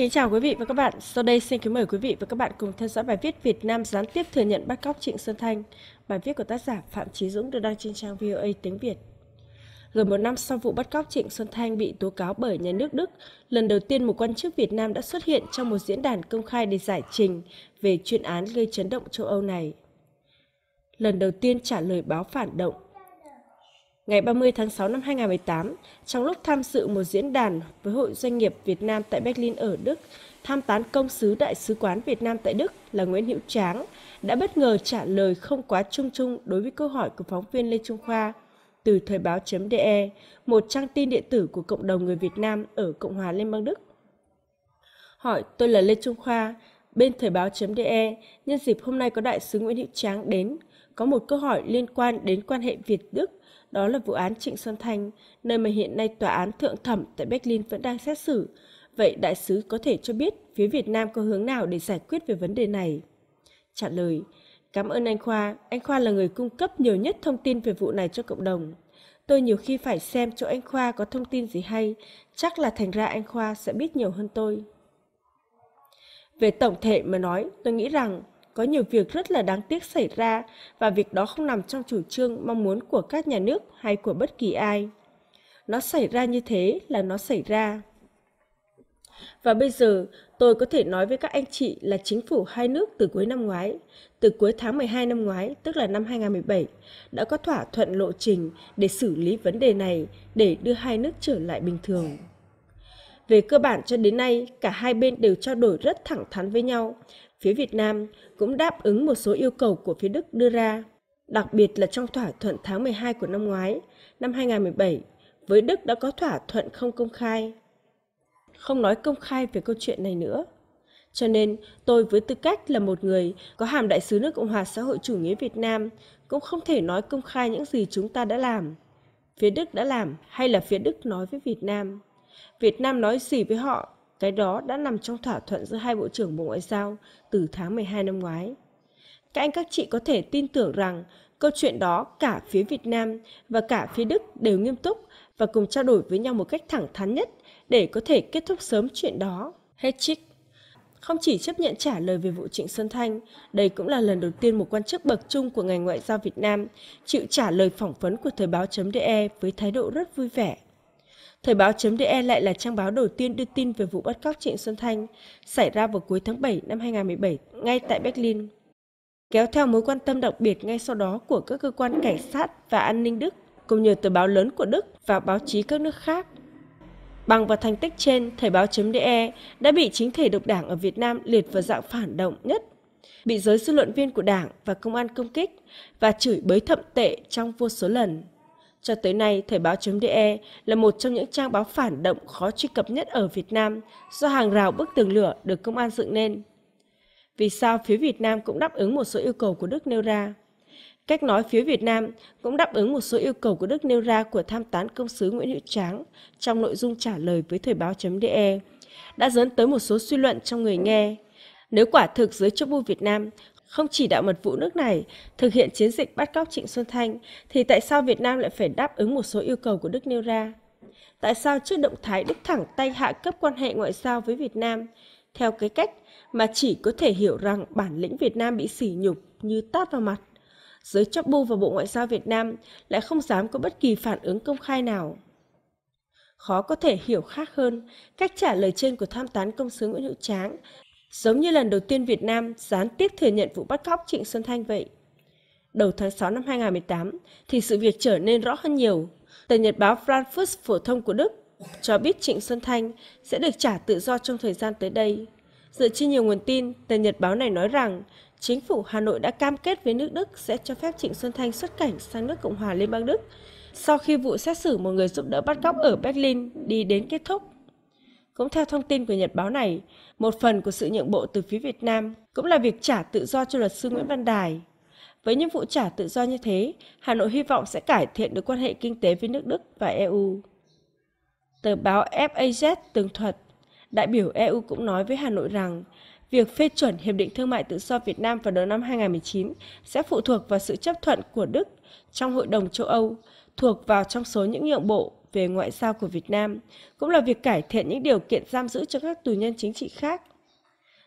kính chào quý vị và các bạn. Sau đây xin kính mời quý vị và các bạn cùng theo dõi bài viết Việt Nam gián tiếp thừa nhận bắt cóc Trịnh Xuân Thanh. Bài viết của tác giả Phạm Chí Dũng được đăng trên trang VOA tiếng Việt. Gần một năm sau vụ bắt cóc Trịnh Xuân Thanh bị tố cáo bởi nhà nước Đức, lần đầu tiên một quan chức Việt Nam đã xuất hiện trong một diễn đàn công khai để giải trình về chuyên án gây chấn động châu Âu này. Lần đầu tiên trả lời báo phản động, ngày 30 tháng 6 năm 2018, trong lúc tham dự một diễn đàn với Hội Doanh nghiệp Việt Nam tại Berlin ở Đức, tham tán công sứ Đại sứ quán Việt Nam tại Đức là Nguyễn Hữu Tráng đã bất ngờ trả lời không quá chung chung đối với câu hỏi của phóng viên Lê Trung Khoa từ thời báo.de, một trang tin điện tử của cộng đồng người Việt Nam ở Cộng hòa Liên bang Đức. Hỏi, tôi là Lê Trung Khoa, bên thời báo.de, nhân dịp hôm nay có Đại sứ Nguyễn Hữu Tráng đến, có một câu hỏi liên quan đến quan hệ Việt-Đức đó là vụ án Trịnh Xuân Thanh, nơi mà hiện nay tòa án thượng thẩm tại Berlin vẫn đang xét xử. Vậy đại sứ có thể cho biết phía Việt Nam có hướng nào để giải quyết về vấn đề này? Trả lời, cảm ơn anh Khoa. Anh Khoa là người cung cấp nhiều nhất thông tin về vụ này cho cộng đồng. Tôi nhiều khi phải xem chỗ anh Khoa có thông tin gì hay, chắc là thành ra anh Khoa sẽ biết nhiều hơn tôi. Về tổng thể mà nói, tôi nghĩ rằng có nhiều việc rất là đáng tiếc xảy ra và việc đó không nằm trong chủ trương mong muốn của các nhà nước hay của bất kỳ ai. Nó xảy ra như thế là nó xảy ra. Và bây giờ, tôi có thể nói với các anh chị là chính phủ hai nước từ cuối năm ngoái, từ cuối tháng 12 năm ngoái, tức là năm 2017, đã có thỏa thuận lộ trình để xử lý vấn đề này để đưa hai nước trở lại bình thường. Về cơ bản cho đến nay, cả hai bên đều trao đổi rất thẳng thắn với nhau. Phía Việt Nam cũng đáp ứng một số yêu cầu của phía Đức đưa ra, đặc biệt là trong thỏa thuận tháng 12 của năm ngoái, năm 2017, với Đức đã có thỏa thuận không công khai. Không nói công khai về câu chuyện này nữa. Cho nên, tôi với tư cách là một người có hàm đại sứ nước Cộng hòa xã hội chủ nghĩa Việt Nam cũng không thể nói công khai những gì chúng ta đã làm. Phía Đức đã làm hay là phía Đức nói với Việt Nam. Việt Nam nói gì với họ, cái đó đã nằm trong thỏa thuận giữa hai Bộ trưởng Bộ Ngoại giao từ tháng 12 năm ngoái. Các anh các chị có thể tin tưởng rằng câu chuyện đó cả phía Việt Nam và cả phía Đức đều nghiêm túc và cùng trao đổi với nhau một cách thẳng thắn nhất để có thể kết thúc sớm chuyện đó. Hết chích. Không chỉ chấp nhận trả lời về vụ Trịnh Xuân Thanh, đây cũng là lần đầu tiên một quan chức bậc trung của ngành ngoại giao Việt Nam chịu trả lời phỏng vấn của thời báo.de với thái độ rất vui vẻ. Thời báo.de lại là trang báo đầu tiên đưa tin về vụ bắt cóc Trịnh Xuân Thanh xảy ra vào cuối tháng 7 năm 2017 ngay tại Berlin. Kéo theo mối quan tâm đặc biệt ngay sau đó của các cơ quan cảnh sát và an ninh Đức, cùng nhiều tờ báo lớn của Đức và báo chí các nước khác. Bằng và thành tích trên, Thời báo.de đã bị chính thể độc đảng ở Việt Nam liệt vào dạng phản động nhất, bị giới dư luận viên của đảng và công an công kích và chửi bới thậm tệ trong vô số lần. Cho tới nay, Thời báo.de là một trong những trang báo phản động khó truy cập nhất ở Việt Nam do hàng rào bức tường lửa được công an dựng nên. Vì sao phía Việt Nam cũng đáp ứng một số yêu cầu của Đức nêu ra? Cách nói phía Việt Nam cũng đáp ứng một số yêu cầu của Đức nêu ra của tham tán công sứ Nguyễn Hữu Tráng trong nội dung trả lời với Thời báo.de đã dẫn tới một số suy luận trong người nghe. Nếu quả thực giới chức vụ Việt Nam không chỉ đạo mật vụ nước này thực hiện chiến dịch bắt cóc Trịnh Xuân Thanh, thì tại sao Việt Nam lại phải đáp ứng một số yêu cầu của Đức nêu ra? Tại sao trước động thái Đức thẳng tay hạ cấp quan hệ ngoại giao với Việt Nam, theo cái cách mà chỉ có thể hiểu rằng bản lĩnh Việt Nam bị sỉ nhục như tát vào mặt? Giới chóp bu và Bộ Ngoại giao Việt Nam lại không dám có bất kỳ phản ứng công khai nào khó có thể hiểu khác hơn cách trả lời trên của tham tán công sứ Nguyễn Hữu Tráng Giống như lần đầu tiên Việt Nam gián tiếp thừa nhận vụ bắt cóc Trịnh Xuân Thanh vậy. Đầu tháng 6 năm 2018 thì sự việc trở nên rõ hơn nhiều. Tờ nhật báo Frankfurt phổ thông của Đức cho biết Trịnh Xuân Thanh sẽ được trả tự do trong thời gian tới đây. Dựa trên nhiều nguồn tin, tờ nhật báo này nói rằng chính phủ Hà Nội đã cam kết với nước Đức sẽ cho phép Trịnh Xuân Thanh xuất cảnh sang nước Cộng hòa Liên bang Đức sau khi vụ xét xử một người giúp đỡ bắt cóc ở Berlin đi đến kết thúc. Cũng theo thông tin của Nhật báo này, một phần của sự nhượng bộ từ phía Việt Nam cũng là việc trả tự do cho luật sư Nguyễn Văn Đài. Với những vụ trả tự do như thế, Hà Nội hy vọng sẽ cải thiện được quan hệ kinh tế với nước Đức và EU. Tờ báo FAZ tường thuật, đại biểu EU cũng nói với Hà Nội rằng việc phê chuẩn Hiệp định Thương mại Tự do Việt Nam vào đầu năm 2019 sẽ phụ thuộc vào sự chấp thuận của Đức trong Hội đồng châu Âu, thuộc vào trong số những nhượng bộ về ngoại giao của Việt Nam, cũng là việc cải thiện những điều kiện giam giữ cho các tù nhân chính trị khác.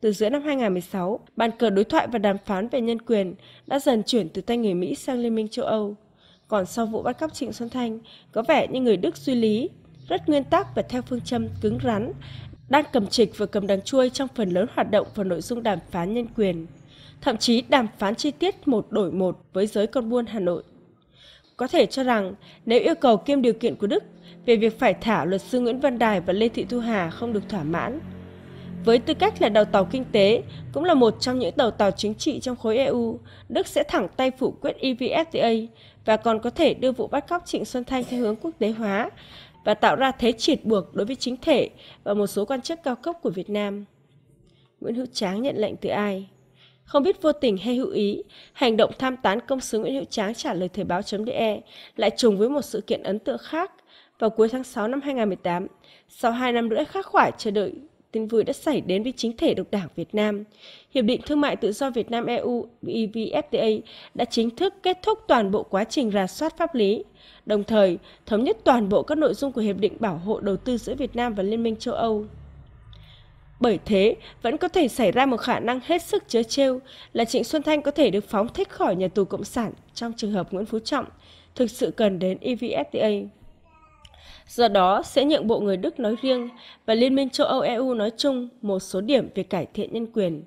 Từ giữa năm 2016, bàn cờ đối thoại và đàm phán về nhân quyền đã dần chuyển từ tay người Mỹ sang Liên minh châu Âu. Còn sau vụ bắt cóc Trịnh Xuân Thanh, có vẻ như người Đức duy lý, rất nguyên tắc và theo phương châm cứng rắn, đang cầm trịch và cầm đằng chuôi trong phần lớn hoạt động và nội dung đàm phán nhân quyền. Thậm chí đàm phán chi tiết một đổi một với giới con buôn Hà Nội. Có thể cho rằng, nếu yêu cầu kiêm điều kiện của Đức về việc phải thả luật sư Nguyễn Văn Đài và Lê Thị Thu Hà không được thỏa mãn, với tư cách là đầu tàu kinh tế, cũng là một trong những đầu tàu chính trị trong khối EU, Đức sẽ thẳng tay phủ quyết EVFTA và còn có thể đưa vụ bắt cóc Trịnh Xuân Thanh theo hướng quốc tế hóa và tạo ra thế triệt buộc đối với chính thể và một số quan chức cao cấp của Việt Nam. Nguyễn Hữu Tráng nhận lệnh từ ai? Không biết vô tình hay hữu ý, hành động tham tán công sứ Nguyễn Hữu Tráng trả lời Thời báo.de lại trùng với một sự kiện ấn tượng khác vào cuối tháng 6 năm 2018. Sau 2 năm rưỡi khắc khoải chờ đợi tin vui đã xảy đến với chính thể độc đảng Việt Nam. Hiệp định Thương mại Tự do Việt Nam EU EVFTA đã chính thức kết thúc toàn bộ quá trình rà soát pháp lý, đồng thời thống nhất toàn bộ các nội dung của Hiệp định Bảo hộ Đầu tư giữa Việt Nam và Liên minh châu Âu. Bởi thế, vẫn có thể xảy ra một khả năng hết sức chớ trêu là Trịnh Xuân Thanh có thể được phóng thích khỏi nhà tù Cộng sản trong trường hợp Nguyễn Phú Trọng thực sự cần đến EVFTA. Do đó, sẽ nhượng bộ người Đức nói riêng và Liên minh châu Âu EU nói chung một số điểm về cải thiện nhân quyền.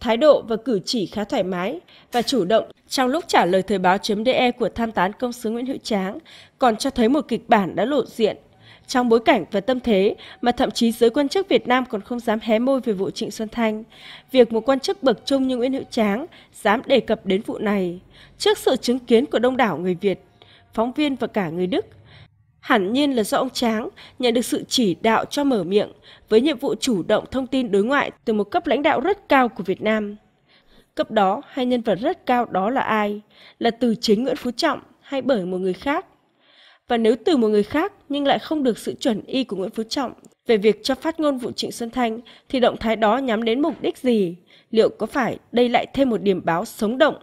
Thái độ và cử chỉ khá thoải mái và chủ động trong lúc trả lời thời báo.de của tham tán công sứ Nguyễn Hữu Tráng còn cho thấy một kịch bản đã lộ diện trong bối cảnh và tâm thế mà thậm chí giới quan chức Việt Nam còn không dám hé môi về vụ Trịnh Xuân Thanh. Việc một quan chức bậc trung như Nguyễn Hữu Tráng dám đề cập đến vụ này trước sự chứng kiến của đông đảo người Việt, phóng viên và cả người Đức, hẳn nhiên là do ông Tráng nhận được sự chỉ đạo cho mở miệng với nhiệm vụ chủ động thông tin đối ngoại từ một cấp lãnh đạo rất cao của Việt Nam. Cấp đó hay nhân vật rất cao đó là ai? Là từ chính Nguyễn Phú Trọng hay bởi một người khác? và nếu từ một người khác nhưng lại không được sự chuẩn y của Nguyễn Phú Trọng về việc cho phát ngôn vụ Trịnh Xuân Thanh thì động thái đó nhắm đến mục đích gì? Liệu có phải đây lại thêm một điểm báo sống động?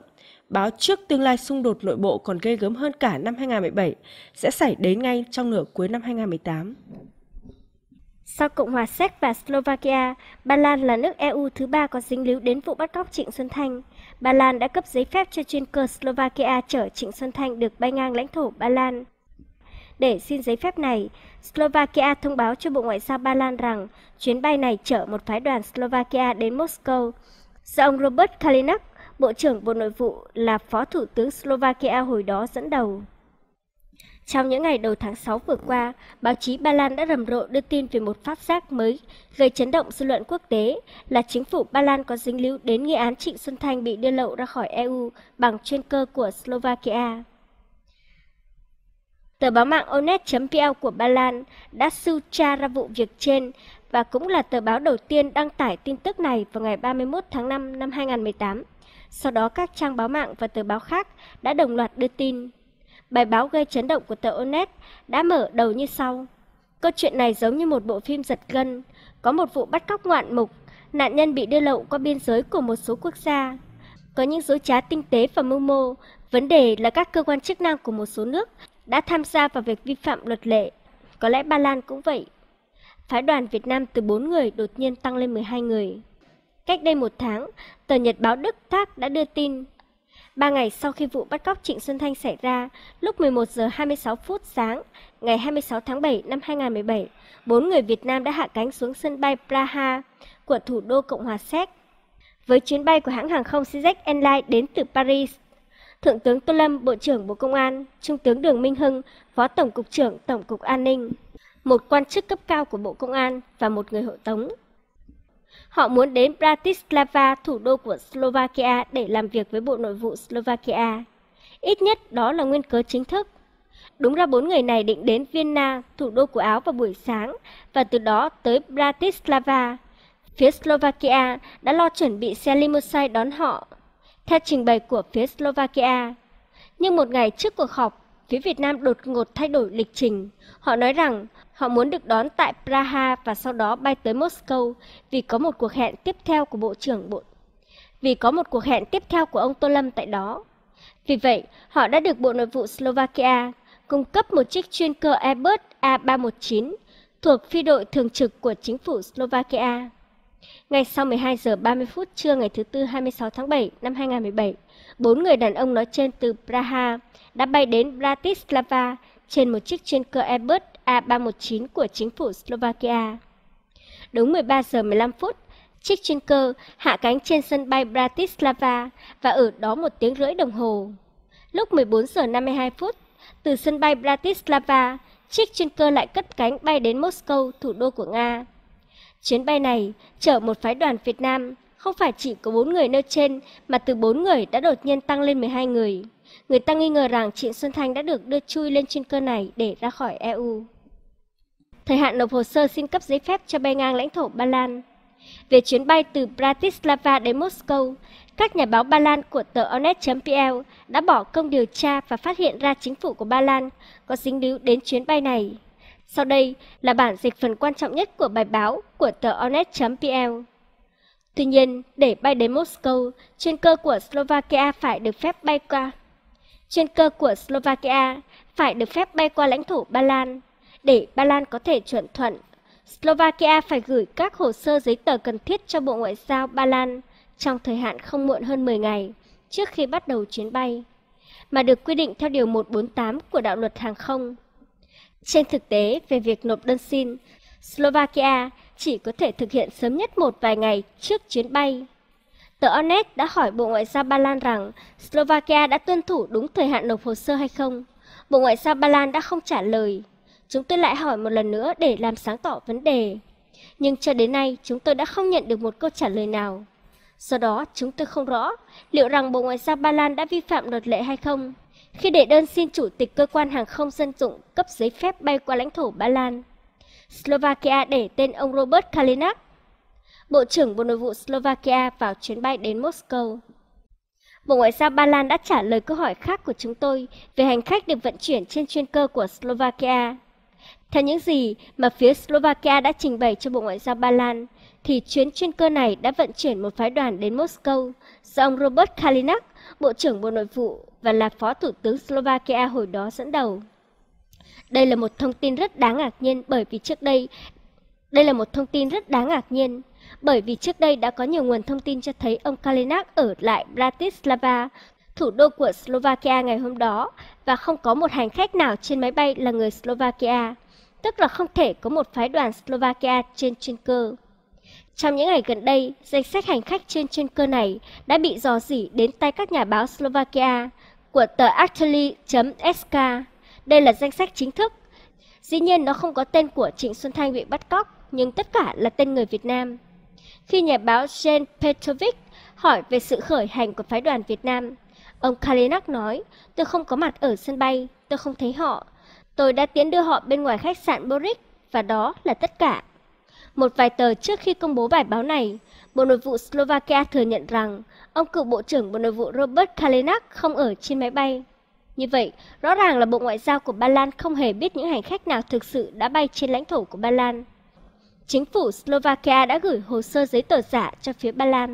Báo trước tương lai xung đột nội bộ còn gây gớm hơn cả năm 2017 sẽ xảy đến ngay trong nửa cuối năm 2018. Sau Cộng hòa Séc và Slovakia, Ba Lan là nước EU thứ ba có dính líu đến vụ bắt cóc Trịnh Xuân Thanh. Ba Lan đã cấp giấy phép cho chuyên cơ Slovakia chở Trịnh Xuân Thanh được bay ngang lãnh thổ Ba Lan để xin giấy phép này. Slovakia thông báo cho Bộ Ngoại giao Ba Lan rằng chuyến bay này chở một phái đoàn Slovakia đến Moscow. Do ông Robert Kalinak, Bộ trưởng Bộ Nội vụ là Phó Thủ tướng Slovakia hồi đó dẫn đầu. Trong những ngày đầu tháng 6 vừa qua, báo chí Ba Lan đã rầm rộ đưa tin về một phát giác mới gây chấn động dư luận quốc tế là chính phủ Ba Lan có dính líu đến nghi án Trịnh Xuân Thanh bị đưa lậu ra khỏi EU bằng chuyên cơ của Slovakia. Tờ báo mạng Onet.pl của Ba Lan đã sưu tra ra vụ việc trên và cũng là tờ báo đầu tiên đăng tải tin tức này vào ngày 31 tháng 5 năm 2018. Sau đó các trang báo mạng và tờ báo khác đã đồng loạt đưa tin. Bài báo gây chấn động của tờ Onet đã mở đầu như sau. Câu chuyện này giống như một bộ phim giật gân, có một vụ bắt cóc ngoạn mục, nạn nhân bị đưa lậu qua biên giới của một số quốc gia. Có những dối trá tinh tế và mưu mô, vấn đề là các cơ quan chức năng của một số nước đã tham gia vào việc vi phạm luật lệ. Có lẽ Ba Lan cũng vậy. Phái đoàn Việt Nam từ 4 người đột nhiên tăng lên 12 người. Cách đây một tháng, tờ Nhật báo Đức Thác đã đưa tin. Ba ngày sau khi vụ bắt cóc Trịnh Xuân Thanh xảy ra, lúc 11 giờ 26 phút sáng, ngày 26 tháng 7 năm 2017, bốn người Việt Nam đã hạ cánh xuống sân bay Praha của thủ đô Cộng hòa Séc. Với chuyến bay của hãng hàng không Czech Airlines đến từ Paris, Thượng tướng Tô Lâm, Bộ trưởng Bộ Công an, Trung tướng Đường Minh Hưng, Phó Tổng cục trưởng Tổng cục An ninh, một quan chức cấp cao của Bộ Công an và một người hộ tống. Họ muốn đến Bratislava, thủ đô của Slovakia để làm việc với Bộ Nội vụ Slovakia. Ít nhất đó là nguyên cớ chính thức. Đúng ra bốn người này định đến Vienna, thủ đô của Áo vào buổi sáng và từ đó tới Bratislava. Phía Slovakia đã lo chuẩn bị xe limousine đón họ theo trình bày của phía Slovakia. Nhưng một ngày trước cuộc họp, phía Việt Nam đột ngột thay đổi lịch trình. Họ nói rằng họ muốn được đón tại Praha và sau đó bay tới Moscow vì có một cuộc hẹn tiếp theo của Bộ trưởng Bộ vì có một cuộc hẹn tiếp theo của ông Tô Lâm tại đó. Vì vậy, họ đã được Bộ Nội vụ Slovakia cung cấp một chiếc chuyên cơ Airbus A319 thuộc phi đội thường trực của chính phủ Slovakia. Ngay sau 12 giờ 30 phút trưa ngày thứ Tư 26 tháng 7 năm 2017, bốn người đàn ông nói trên từ Praha đã bay đến Bratislava trên một chiếc chuyên cơ Airbus A319 của chính phủ Slovakia. Đúng 13 giờ 15 phút, chiếc chuyên cơ hạ cánh trên sân bay Bratislava và ở đó một tiếng rưỡi đồng hồ. Lúc 14 giờ 52 phút, từ sân bay Bratislava, chiếc chuyên cơ lại cất cánh bay đến Moscow, thủ đô của Nga. Chuyến bay này chở một phái đoàn Việt Nam không phải chỉ có 4 người nêu trên mà từ 4 người đã đột nhiên tăng lên 12 người. Người ta nghi ngờ rằng Trịnh Xuân Thanh đã được đưa chui lên trên cơ này để ra khỏi EU. Thời hạn nộp hồ sơ xin cấp giấy phép cho bay ngang lãnh thổ Ba Lan. Về chuyến bay từ Bratislava đến Moscow, các nhà báo Ba Lan của tờ onet.pl đã bỏ công điều tra và phát hiện ra chính phủ của Ba Lan có dính líu đến chuyến bay này. Sau đây là bản dịch phần quan trọng nhất của bài báo của tờ Onet.pl. Tuy nhiên, để bay đến Moscow, chuyên cơ của Slovakia phải được phép bay qua. Chuyên cơ của Slovakia phải được phép bay qua lãnh thổ Ba Lan. Để Ba Lan có thể chuẩn thuận, Slovakia phải gửi các hồ sơ giấy tờ cần thiết cho Bộ Ngoại giao Ba Lan trong thời hạn không muộn hơn 10 ngày trước khi bắt đầu chuyến bay, mà được quy định theo Điều 148 của Đạo luật Hàng không. Trên thực tế, về việc nộp đơn xin, Slovakia chỉ có thể thực hiện sớm nhất một vài ngày trước chuyến bay. Tờ Onet đã hỏi Bộ Ngoại giao Ba Lan rằng Slovakia đã tuân thủ đúng thời hạn nộp hồ sơ hay không. Bộ Ngoại giao Ba Lan đã không trả lời. Chúng tôi lại hỏi một lần nữa để làm sáng tỏ vấn đề. Nhưng cho đến nay, chúng tôi đã không nhận được một câu trả lời nào. Do đó, chúng tôi không rõ liệu rằng Bộ Ngoại giao Ba Lan đã vi phạm luật lệ hay không khi đệ đơn xin chủ tịch cơ quan hàng không dân dụng cấp giấy phép bay qua lãnh thổ Ba Lan. Slovakia để tên ông Robert Kalinak, Bộ trưởng Bộ Nội vụ Slovakia vào chuyến bay đến Moscow. Bộ Ngoại giao Ba Lan đã trả lời câu hỏi khác của chúng tôi về hành khách được vận chuyển trên chuyên cơ của Slovakia. Theo những gì mà phía Slovakia đã trình bày cho Bộ Ngoại giao Ba Lan, thì chuyến chuyên cơ này đã vận chuyển một phái đoàn đến Moscow do ông Robert Kalinak, Bộ trưởng Bộ Nội vụ và là Phó Thủ tướng Slovakia hồi đó dẫn đầu. Đây là một thông tin rất đáng ngạc nhiên bởi vì trước đây đây là một thông tin rất đáng ngạc nhiên bởi vì trước đây đã có nhiều nguồn thông tin cho thấy ông Kalinak ở lại Bratislava, thủ đô của Slovakia ngày hôm đó và không có một hành khách nào trên máy bay là người Slovakia, tức là không thể có một phái đoàn Slovakia trên chuyên cơ. Trong những ngày gần đây, danh sách hành khách trên chuyên cơ này đã bị dò dỉ đến tay các nhà báo Slovakia của tờ Actually.sk. Đây là danh sách chính thức. Dĩ nhiên nó không có tên của Trịnh Xuân Thanh bị bắt cóc, nhưng tất cả là tên người Việt Nam. Khi nhà báo Jane Petrovic hỏi về sự khởi hành của phái đoàn Việt Nam, ông Kalinak nói, tôi không có mặt ở sân bay, tôi không thấy họ. Tôi đã tiến đưa họ bên ngoài khách sạn Boric và đó là tất cả. Một vài tờ trước khi công bố bài báo này, Bộ Nội vụ Slovakia thừa nhận rằng ông cựu Bộ trưởng Bộ Nội vụ Robert Kalinak không ở trên máy bay. Như vậy, rõ ràng là Bộ Ngoại giao của Ba Lan không hề biết những hành khách nào thực sự đã bay trên lãnh thổ của Ba Lan. Chính phủ Slovakia đã gửi hồ sơ giấy tờ giả cho phía Ba Lan.